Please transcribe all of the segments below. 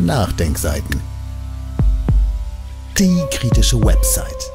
Nachdenkseiten. Die kritische Website.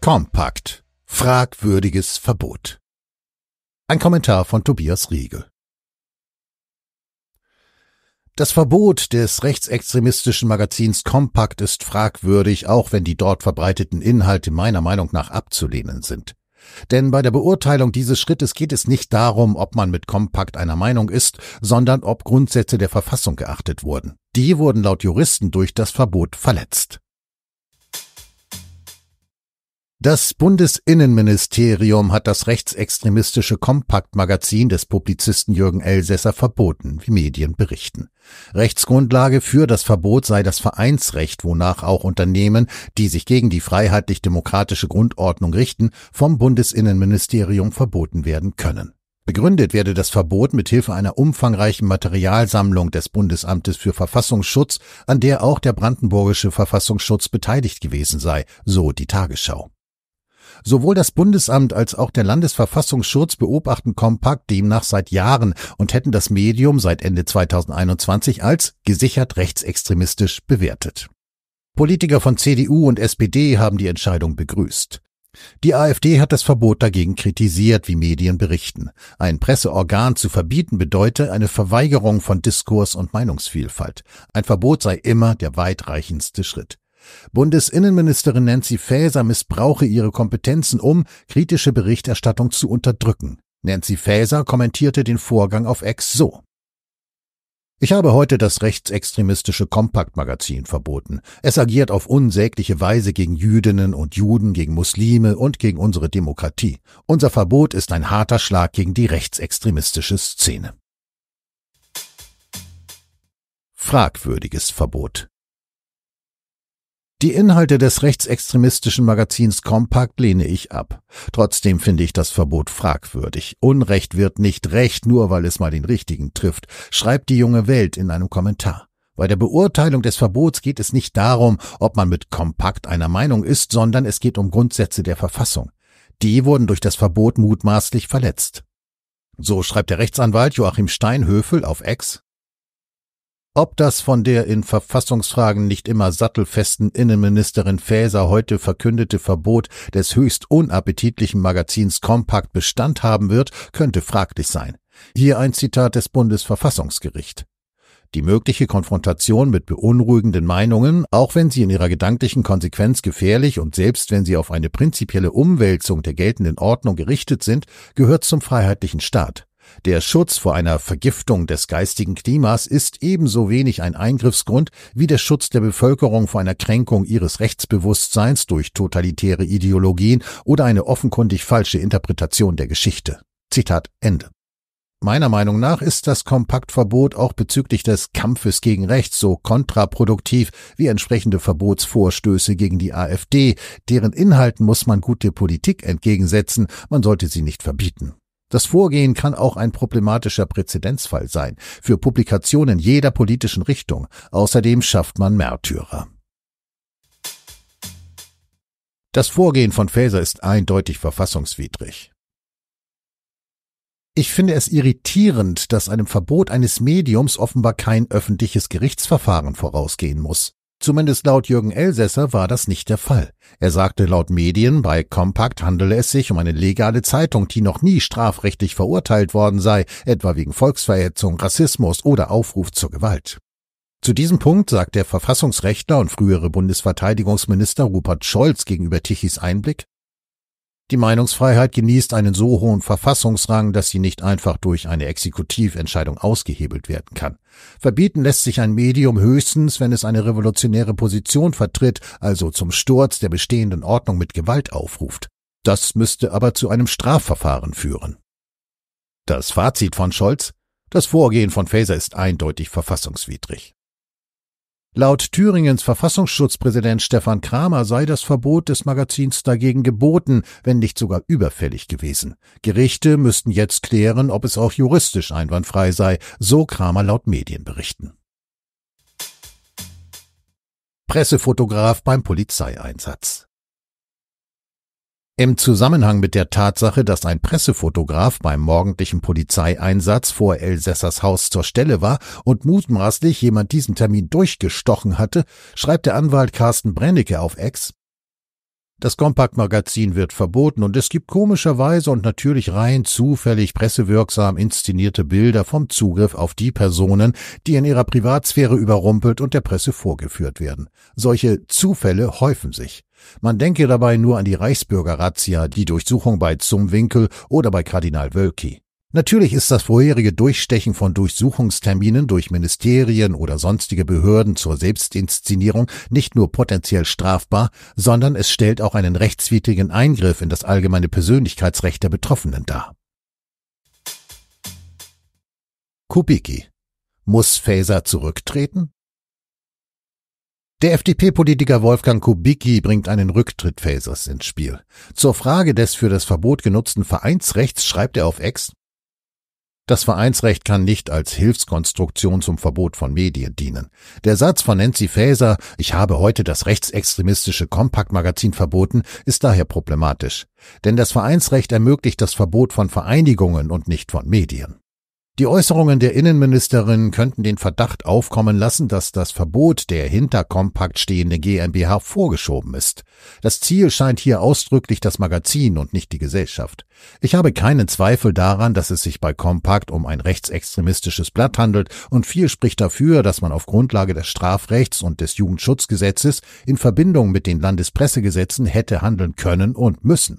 Kompakt. Fragwürdiges Verbot. Ein Kommentar von Tobias Riegel. Das Verbot des rechtsextremistischen Magazins Kompakt ist fragwürdig, auch wenn die dort verbreiteten Inhalte meiner Meinung nach abzulehnen sind. Denn bei der Beurteilung dieses Schrittes geht es nicht darum, ob man mit Kompakt einer Meinung ist, sondern ob Grundsätze der Verfassung geachtet wurden. Die wurden laut Juristen durch das Verbot verletzt. Das Bundesinnenministerium hat das rechtsextremistische Kompaktmagazin des Publizisten Jürgen Elsässer verboten, wie Medien berichten. Rechtsgrundlage für das Verbot sei das Vereinsrecht, wonach auch Unternehmen, die sich gegen die freiheitlich-demokratische Grundordnung richten, vom Bundesinnenministerium verboten werden können. Begründet werde das Verbot mit Hilfe einer umfangreichen Materialsammlung des Bundesamtes für Verfassungsschutz, an der auch der brandenburgische Verfassungsschutz beteiligt gewesen sei, so die Tagesschau. Sowohl das Bundesamt als auch der Landesverfassungsschutz beobachten Kompakt demnach seit Jahren und hätten das Medium seit Ende 2021 als gesichert rechtsextremistisch bewertet. Politiker von CDU und SPD haben die Entscheidung begrüßt. Die AfD hat das Verbot dagegen kritisiert, wie Medien berichten. Ein Presseorgan zu verbieten bedeute eine Verweigerung von Diskurs und Meinungsvielfalt. Ein Verbot sei immer der weitreichendste Schritt. Bundesinnenministerin Nancy Faeser missbrauche ihre Kompetenzen, um kritische Berichterstattung zu unterdrücken. Nancy Faeser kommentierte den Vorgang auf Ex so. Ich habe heute das rechtsextremistische Kompaktmagazin verboten. Es agiert auf unsägliche Weise gegen Jüdinnen und Juden, gegen Muslime und gegen unsere Demokratie. Unser Verbot ist ein harter Schlag gegen die rechtsextremistische Szene. Fragwürdiges Verbot. Die Inhalte des rechtsextremistischen Magazins Kompakt lehne ich ab. Trotzdem finde ich das Verbot fragwürdig. Unrecht wird nicht recht, nur weil es mal den Richtigen trifft, schreibt die junge Welt in einem Kommentar. Bei der Beurteilung des Verbots geht es nicht darum, ob man mit Kompakt einer Meinung ist, sondern es geht um Grundsätze der Verfassung. Die wurden durch das Verbot mutmaßlich verletzt. So schreibt der Rechtsanwalt Joachim Steinhöfel auf Ex. Ob das von der in Verfassungsfragen nicht immer sattelfesten Innenministerin Faeser heute verkündete Verbot des höchst unappetitlichen Magazins Kompakt Bestand haben wird, könnte fraglich sein. Hier ein Zitat des Bundesverfassungsgericht. Die mögliche Konfrontation mit beunruhigenden Meinungen, auch wenn sie in ihrer gedanklichen Konsequenz gefährlich und selbst wenn sie auf eine prinzipielle Umwälzung der geltenden Ordnung gerichtet sind, gehört zum freiheitlichen Staat. Der Schutz vor einer Vergiftung des geistigen Klimas ist ebenso wenig ein Eingriffsgrund wie der Schutz der Bevölkerung vor einer Kränkung ihres Rechtsbewusstseins durch totalitäre Ideologien oder eine offenkundig falsche Interpretation der Geschichte. Zitat Ende. Meiner Meinung nach ist das Kompaktverbot auch bezüglich des Kampfes gegen Rechts so kontraproduktiv wie entsprechende Verbotsvorstöße gegen die AfD, deren Inhalten muss man gute Politik entgegensetzen, man sollte sie nicht verbieten. Das Vorgehen kann auch ein problematischer Präzedenzfall sein für Publikationen jeder politischen Richtung. Außerdem schafft man Märtyrer. Das Vorgehen von Faeser ist eindeutig verfassungswidrig. Ich finde es irritierend, dass einem Verbot eines Mediums offenbar kein öffentliches Gerichtsverfahren vorausgehen muss. Zumindest laut Jürgen Elsässer war das nicht der Fall. Er sagte laut Medien, bei Compact handele es sich um eine legale Zeitung, die noch nie strafrechtlich verurteilt worden sei, etwa wegen Volksverhetzung, Rassismus oder Aufruf zur Gewalt. Zu diesem Punkt sagt der Verfassungsrechtler und frühere Bundesverteidigungsminister Rupert Scholz gegenüber Tichys Einblick, die Meinungsfreiheit genießt einen so hohen Verfassungsrang, dass sie nicht einfach durch eine Exekutiventscheidung ausgehebelt werden kann. Verbieten lässt sich ein Medium höchstens, wenn es eine revolutionäre Position vertritt, also zum Sturz der bestehenden Ordnung mit Gewalt aufruft. Das müsste aber zu einem Strafverfahren führen. Das Fazit von Scholz? Das Vorgehen von Faeser ist eindeutig verfassungswidrig. Laut Thüringens Verfassungsschutzpräsident Stefan Kramer sei das Verbot des Magazins dagegen geboten, wenn nicht sogar überfällig gewesen. Gerichte müssten jetzt klären, ob es auch juristisch einwandfrei sei, so Kramer laut Medienberichten. Pressefotograf beim Polizeieinsatz. Im Zusammenhang mit der Tatsache, dass ein Pressefotograf beim morgendlichen Polizeieinsatz vor Elsässers Haus zur Stelle war und mutmaßlich jemand diesen Termin durchgestochen hatte, schreibt der Anwalt Carsten Brennecke auf Ex, das Kompaktmagazin wird verboten und es gibt komischerweise und natürlich rein zufällig pressewirksam inszenierte Bilder vom Zugriff auf die Personen, die in ihrer Privatsphäre überrumpelt und der Presse vorgeführt werden. Solche Zufälle häufen sich. Man denke dabei nur an die Reichsbürger-Razzia, die Durchsuchung bei Zumwinkel oder bei Kardinal Wölki. Natürlich ist das vorherige Durchstechen von Durchsuchungsterminen durch Ministerien oder sonstige Behörden zur Selbstinszenierung nicht nur potenziell strafbar, sondern es stellt auch einen rechtswidrigen Eingriff in das allgemeine Persönlichkeitsrecht der Betroffenen dar. Kubicki. Muss Faeser zurücktreten? Der FDP-Politiker Wolfgang Kubicki bringt einen Rücktritt Fasers ins Spiel. Zur Frage des für das Verbot genutzten Vereinsrechts schreibt er auf Ex, das Vereinsrecht kann nicht als Hilfskonstruktion zum Verbot von Medien dienen. Der Satz von Nancy Faeser, ich habe heute das rechtsextremistische Kompaktmagazin verboten, ist daher problematisch. Denn das Vereinsrecht ermöglicht das Verbot von Vereinigungen und nicht von Medien. Die Äußerungen der Innenministerin könnten den Verdacht aufkommen lassen, dass das Verbot der hinter Kompakt stehenden GmbH vorgeschoben ist. Das Ziel scheint hier ausdrücklich das Magazin und nicht die Gesellschaft. Ich habe keinen Zweifel daran, dass es sich bei Kompakt um ein rechtsextremistisches Blatt handelt und viel spricht dafür, dass man auf Grundlage des Strafrechts und des Jugendschutzgesetzes in Verbindung mit den Landespressegesetzen hätte handeln können und müssen.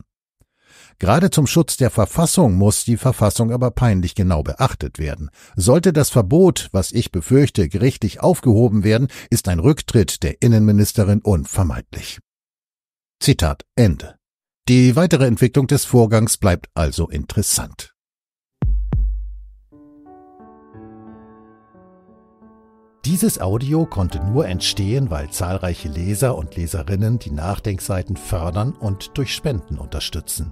Gerade zum Schutz der Verfassung muss die Verfassung aber peinlich genau beachtet werden. Sollte das Verbot, was ich befürchte, gerichtlich aufgehoben werden, ist ein Rücktritt der Innenministerin unvermeidlich. Zitat Ende. Die weitere Entwicklung des Vorgangs bleibt also interessant. Dieses Audio konnte nur entstehen, weil zahlreiche Leser und Leserinnen die Nachdenkseiten fördern und durch Spenden unterstützen.